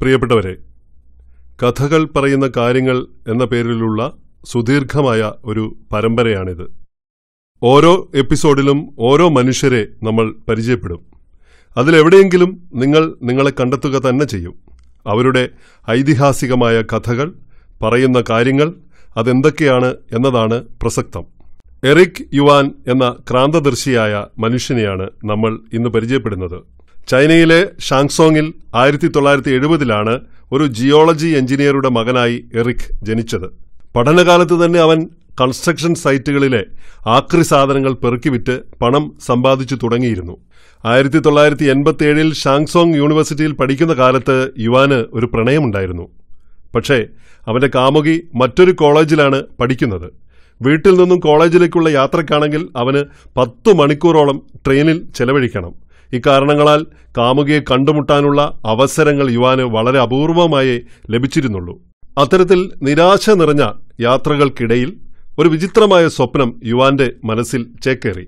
പ്രിയപ്പെട്ടവരെ കഥകൾ പറയുന്ന കാര്യങ്ങൾ എന്ന പേരിലുള്ള സുദീർഘമായ ഒരു പരമ്പരയാണിത് ഓരോ എപ്പിസോഡിലും ഓരോ മനുഷ്യരെ നമ്മൾ പരിചയപ്പെടും അതിലെവിടെയെങ്കിലും നിങ്ങൾ നിങ്ങളെ കണ്ടെത്തുക തന്നെ ചെയ്യും അവരുടെ ഐതിഹാസികമായ കഥകൾ പറയുന്ന കാര്യങ്ങൾ അതെന്തൊക്കെയാണ് എന്നതാണ് പ്രസക്തം എറിക് യുവാൻ എന്ന ക്രാന്തദർശിയായ മനുഷ്യനെയാണ് നമ്മൾ ഇന്ന് പരിചയപ്പെടുന്നത് ചൈനയിലെ ഷാങ്സോങ്ങിൽ ആയിരത്തി തൊള്ളായിരത്തി എഴുപതിലാണ് ഒരു ജിയോളജി എഞ്ചിനീയറുടെ മകനായി എറിക് ജനിച്ചത് പഠനകാലത്ത് തന്നെ അവൻ കൺസ്ട്രക്ഷൻ സൈറ്റുകളിലെ ആക്രി സാധനങ്ങൾ പെറുക്കിവിറ്റ് പണം സമ്പാദിച്ചു തുടങ്ങിയിരുന്നു ആയിരത്തി തൊള്ളായിരത്തി എൺപത്തിയേഴിൽ ഷാങ്സോങ് യൂണിവേഴ്സിറ്റിയിൽ പഠിക്കുന്ന കാലത്ത് യുവാന് ഒരു പ്രണയമുണ്ടായിരുന്നു പക്ഷേ അവന്റെ കാമുകി മറ്റൊരു കോളേജിലാണ് പഠിക്കുന്നത് വീട്ടിൽ നിന്നും കോളേജിലേക്കുള്ള യാത്രക്കാണെങ്കിൽ അവന് പത്തു മണിക്കൂറോളം ട്രെയിനിൽ ചെലവഴിക്കണം ഇക്കാരണങ്ങളാൽ കാമുകിയെ കണ്ടുമുട്ടാനുള്ള അവസരങ്ങൾ യുവാന് വളരെ അപൂർവമായേ ലഭിച്ചിരുന്നുള്ളൂ അത്തരത്തിൽ നിരാശ നിറഞ്ഞ യാത്രകൾക്കിടയിൽ ഒരു വിചിത്രമായ സ്വപ്നം യുവാന്റെ മനസ്സിൽ ചേക്കേറി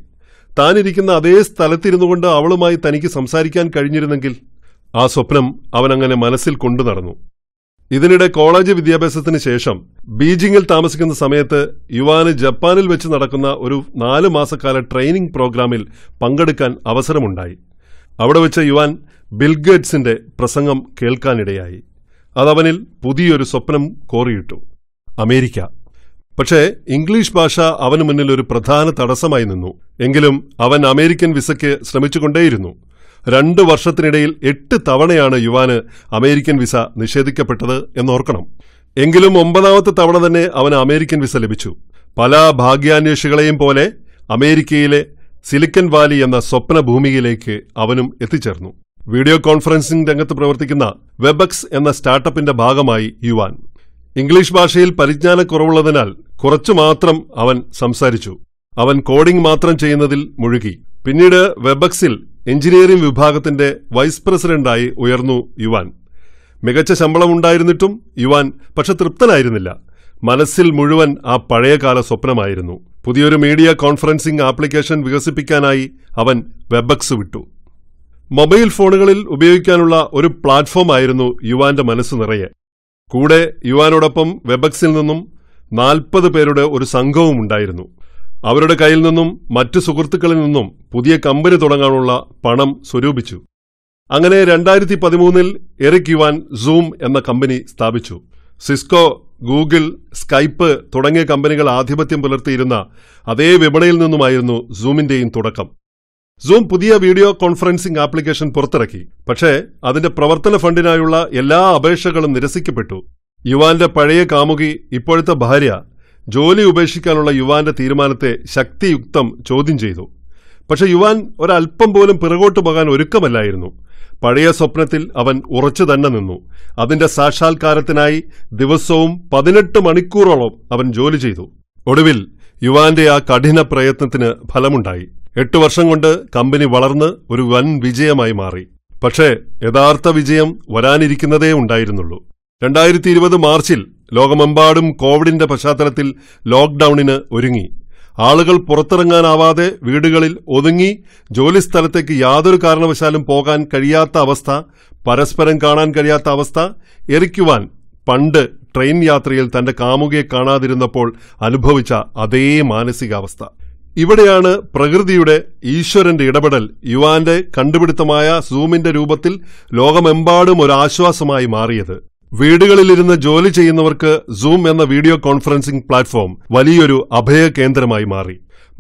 താനിരിക്കുന്ന അതേ സ്ഥലത്തിരുന്നു കൊണ്ട് അവളുമായി തനിക്ക് സംസാരിക്കാൻ കഴിഞ്ഞിരുന്നെങ്കിൽ ആ സ്വപ്നം അവനങ്ങനെ മനസ്സിൽ കൊണ്ടു നടന്നു ഇതിനിടെ കോളേജ് വിദ്യാഭ്യാസത്തിന് ശേഷം ബീജിംഗിൽ താമസിക്കുന്ന സമയത്ത് യുവാന് ജപ്പാനിൽ വെച്ച് നടക്കുന്ന ഒരു നാലു മാസക്കാല ട്രെയിനിംഗ് പ്രോഗ്രാമിൽ പങ്കെടുക്കാൻ അവസരമുണ്ടായി അവിടെ വെച്ച യുവാൻ ബിൽഗേറ്റ്സിന്റെ പ്രസംഗം കേൾക്കാനിടയായി അതവനിൽ പുതിയൊരു സ്വപ്നം കോറിയിട്ടു അമേരിക്ക പക്ഷേ ഇംഗ്ലീഷ് ഭാഷ അവന് മുന്നിൽ ഒരു പ്രധാന തടസ്സമായി നിന്നു എങ്കിലും അവൻ അമേരിക്കൻ വിസയ്ക്ക് ശ്രമിച്ചുകൊണ്ടേയിരുന്നു രണ്ടു വർഷത്തിനിടയിൽ എട്ട് തവണയാണ് യുവാന് അമേരിക്കൻ വിസ നിഷേധിക്കപ്പെട്ടത് എന്നോർക്കണം എങ്കിലും ഒമ്പതാമത്തെ തവണ തന്നെ അവന് അമേരിക്കൻ വിസ ലഭിച്ചു പല ഭാഗ്യാന്വേഷികളെയും പോലെ അമേരിക്കയിലെ സിലിക്കൻ വാലി എന്ന സ്വപ്നഭൂമിയിലേക്ക് അവനും എത്തിച്ചേർന്നു വീഡിയോ കോൺഫറൻസിംഗ് രംഗത്ത് പ്രവർത്തിക്കുന്ന വെബക്സ് എന്ന സ്റ്റാർട്ടപ്പിന്റെ ഭാഗമായി യുവാൻ ഇംഗ്ലീഷ് ഭാഷയിൽ പരിജ്ഞാനക്കുറവുള്ളതിനാൽ കുറച്ചു മാത്രം അവൻ സംസാരിച്ചു അവൻ കോഡിംഗ് മാത്രം ചെയ്യുന്നതിൽ മുഴുകി പിന്നീട് വെബക്സിൽ എഞ്ചിനീയറിംഗ് വിഭാഗത്തിന്റെ വൈസ് പ്രസിഡന്റായി ഉയർന്നു യുവാൻ മികച്ച ശമ്പളമുണ്ടായിരുന്നിട്ടും യുവാൻ പക്ഷെ തൃപ്തനായിരുന്നില്ല മനസ്സിൽ മുഴുവൻ ആ പഴയകാല സ്വപ്നമായിരുന്നു പുതിയൊരു മീഡിയ കോൺഫറൻസിംഗ് ആപ്ലിക്കേഷൻ വികസിപ്പിക്കാനായി അവൻ വെബക്സ് വിട്ടു മൊബൈൽ ഫോണുകളിൽ ഉപയോഗിക്കാനുള്ള ഒരു പ്ലാറ്റ്ഫോം ആയിരുന്നു യുവാന്റെ മനസ്സ് നിറയെ കൂടെ യുവാനോടൊപ്പം വെബക്സിൽ നിന്നും നാൽപ്പത് പേരുടെ ഒരു സംഘവും ഉണ്ടായിരുന്നു അവരുടെ കയ്യിൽ നിന്നും മറ്റു സുഹൃത്തുക്കളിൽ നിന്നും പുതിയ കമ്പനി തുടങ്ങാനുള്ള പണം സ്വരൂപിച്ചു അങ്ങനെ രണ്ടായിരത്തി പതിമൂന്നിൽ എറിക് യുവാൻ സൂം എന്ന കമ്പനി സ്ഥാപിച്ചു സിസ്കോ ഗൂഗിൾ സ്കൈപ്പ് തുടങ്ങിയ കമ്പനികൾ ആധിപത്യം പുലർത്തിയിരുന്ന അതേ വിപണിയിൽ നിന്നുമായിരുന്നു സൂമിന്റെയും തുടക്കം സൂം പുതിയ വീഡിയോ കോൺഫറൻസിംഗ് ആപ്ലിക്കേഷൻ പുറത്തിറക്കി പക്ഷേ അതിന്റെ പ്രവർത്തന ഫണ്ടിനായുള്ള എല്ലാ അപേക്ഷകളും നിരസിക്കപ്പെട്ടു യുവാന്റെ പഴയ കാമുകി ഇപ്പോഴത്തെ ഭാര്യ ജോലി ഉപേക്ഷിക്കാനുള്ള യുവാന്റെ തീരുമാനത്തെ ശക്തിയുക്തം ചോദ്യം ചെയ്തു പക്ഷെ യുവാൻ ഒരൽപ്പം പോലും പിറകോട്ട് പോകാൻ ഒരുക്കമല്ലായിരുന്നു പഴയ സ്വപ്നത്തിൽ അവൻ ഉറച്ചു തന്നെ നിന്നു അതിന്റെ സാക്ഷാത്കാരത്തിനായി ദിവസവും പതിനെട്ട് മണിക്കൂറോളം അവൻ ജോലി ചെയ്തു ഒടുവിൽ യുവാന്റെ ആ കഠിന പ്രയത്നത്തിന് ഫലമുണ്ടായി എട്ട് വർഷം കൊണ്ട് കമ്പനി വളർന്ന് ഒരു വൻ വിജയമായി മാറി പക്ഷേ യഥാർത്ഥ വിജയം വരാനിരിക്കുന്നതേ ഉണ്ടായിരുന്നുള്ളൂ രണ്ടായിരത്തി ഇരുപത് മാർച്ചിൽ ലോകമെമ്പാടും കോവിഡിന്റെ പശ്ചാത്തലത്തിൽ ലോക്ഡൌണിന് ഒരുങ്ങി ആളുകൾ പുറത്തിറങ്ങാനാവാതെ വീടുകളിൽ ഒതുങ്ങി ജോലിസ്ഥലത്തേക്ക് യാതൊരു കാരണവശാലും പോകാൻ കഴിയാത്ത അവസ്ഥ പരസ്പരം കാണാൻ കഴിയാത്ത അവസ്ഥ എറിക്കുവാൻ പണ്ട് ട്രെയിൻ യാത്രയിൽ തന്റെ കാമുകയെ കാണാതിരുന്നപ്പോൾ അനുഭവിച്ച അതേ മാനസികാവസ്ഥ ഇവിടെയാണ് പ്രകൃതിയുടെ ഈശ്വരന്റെ ഇടപെടൽ യുവാന്റെ കണ്ടുപിടുത്തമായ സൂമിന്റെ രൂപത്തിൽ ലോകമെമ്പാടും ഒരു ആശ്വാസമായി മാറിയത് വീടുകളിലിരുന്ന് ജോലി ചെയ്യുന്നവർക്ക് സൂം എന്ന വീഡിയോ കോൺഫറൻസിംഗ് പ്ലാറ്റ്ഫോം വലിയൊരു അഭയ കേന്ദ്രമായി മാറി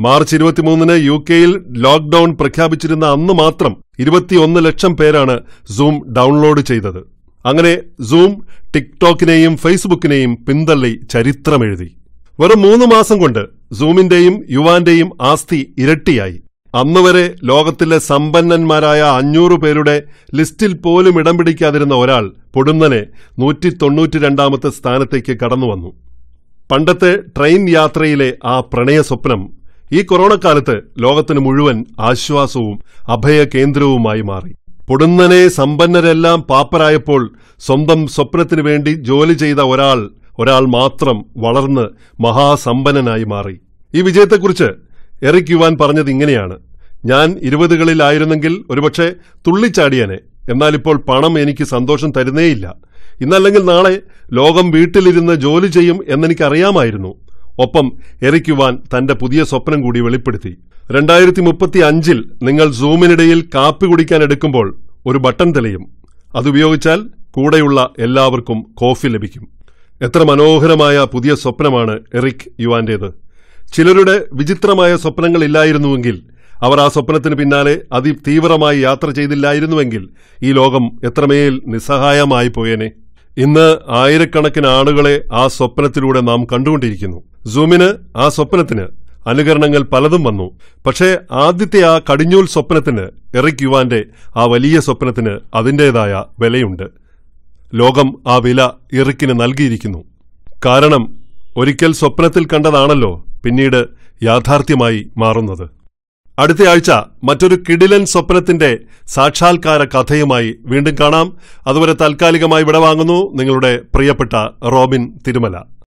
മാർച്ച് ഇരുപത്തിമൂന്നിന് യു കെയിൽ ലോക്ഡൌൺ പ്രഖ്യാപിച്ചിരുന്ന അന്ന് മാത്രം ഇരുപത്തിയൊന്ന് ലക്ഷം പേരാണ് സൂം ഡൗൺലോഡ് ചെയ്തത് അങ്ങനെ സൂം ടിക്ടോക്കിനെയും ഫേസ്ബുക്കിനെയും പിന്തള്ളി ചരിത്രമെഴുതി വെറും മൂന്ന് മാസം കൊണ്ട് സൂമിന്റെയും യുവാന്റെയും ആസ്തി ഇരട്ടിയായി അന്നുവരെ ലോകത്തിലെ സമ്പന്നന്മാരായ അഞ്ഞൂറ് പേരുടെ ലിസ്റ്റിൽ പോലും ഇടം പിടിക്കാതിരുന്ന ഒരാൾ പൊടുന്നനെ നൂറ്റി തൊണ്ണൂറ്റി രണ്ടാമത്തെ സ്ഥാനത്തേക്ക് കടന്നു വന്നു പണ്ടത്തെ ട്രെയിൻ യാത്രയിലെ ആ പ്രണയ സ്വപ്നം ഈ കൊറോണ കാലത്ത് ലോകത്തിന് മുഴുവൻ ആശ്വാസവും അഭയ കേന്ദ്രവുമായി മാറി പൊടുന്നനെ സമ്പന്നരെല്ലാം പാപ്പരായപ്പോൾ സ്വന്തം സ്വപ്നത്തിനു വേണ്ടി ജോലി ചെയ്ത ഒരാൾ ഒരാൾ മാത്രം വളർന്ന് മഹാസമ്പന്നനായി മാറി ഈ വിജയത്തെക്കുറിച്ച് എറിക്കുവാൻ പറഞ്ഞത് ഇങ്ങനെയാണ് ഞാൻ ഇരുപതുകളിലായിരുന്നെങ്കിൽ ഒരുപക്ഷെ തുള്ളിച്ചാടിയനെ എന്നാലിപ്പോൾ പണം എനിക്ക് സന്തോഷം തരുന്നേയില്ല ഇന്നല്ലെങ്കിൽ നാളെ ലോകം വീട്ടിലിരുന്ന് ജോലി ചെയ്യും എന്നെനിക്കറിയാമായിരുന്നു ഒപ്പം എറിക്കുവാൻ തന്റെ പുതിയ സ്വപ്നം കൂടി വെളിപ്പെടുത്തി രണ്ടായിരത്തി മുപ്പത്തി അഞ്ചിൽ നിങ്ങൾ സൂമിനിടയിൽ കാപ്പി കുടിക്കാൻ എടുക്കുമ്പോൾ ഒരു ബട്ടൺ തെളിയും അതുപയോഗിച്ചാൽ കൂടെയുള്ള എല്ലാവർക്കും കോഫി ലഭിക്കും എത്ര മനോഹരമായ പുതിയ സ്വപ്നമാണ് എറിക് യുവാന്റേത് ചിലരുടെ വിചിത്രമായ സ്വപ്നങ്ങൾ ഇല്ലായിരുന്നുവെങ്കിൽ അവർ ആ സ്വപ്നത്തിന് പിന്നാലെ അതിതീവ്രമായി യാത്ര ചെയ്തില്ലായിരുന്നുവെങ്കിൽ ഈ ലോകം എത്രമേൽ നിസ്സഹായമായി പോയേനെ ഇന്ന് ആയിരക്കണക്കിന് ആളുകളെ ആ സ്വപ്നത്തിലൂടെ നാം കണ്ടുകൊണ്ടിരിക്കുന്നു സൂമിന് ആ സ്വപ്നത്തിന് അനുകരണങ്ങൾ പലതും വന്നു പക്ഷേ ആദ്യത്തെ ആ കടിഞ്ഞൂൽ സ്വപ്നത്തിന് എറിക് യുവാന്റെ ആ വലിയ സ്വപ്നത്തിന് അതിന്റേതായ വിലയുണ്ട് ലോകം ആ വില ഇറിക്കിന് നൽകിയിരിക്കുന്നു കാരണം ഒരിക്കൽ സ്വപ്നത്തിൽ കണ്ടതാണല്ലോ പിന്നീട് യാഥാർത്ഥ്യമായി മാറുന്നത് അടുത്ത ആഴ്ച മറ്റൊരു കിടിലൻ സ്വപ്നത്തിന്റെ സാക്ഷാത്കാര കഥയുമായി വീണ്ടും കാണാം അതുവരെ താൽക്കാലികമായി വിടവാങ്ങുന്നു നിങ്ങളുടെ പ്രിയപ്പെട്ട റോബിൻ തിരുമല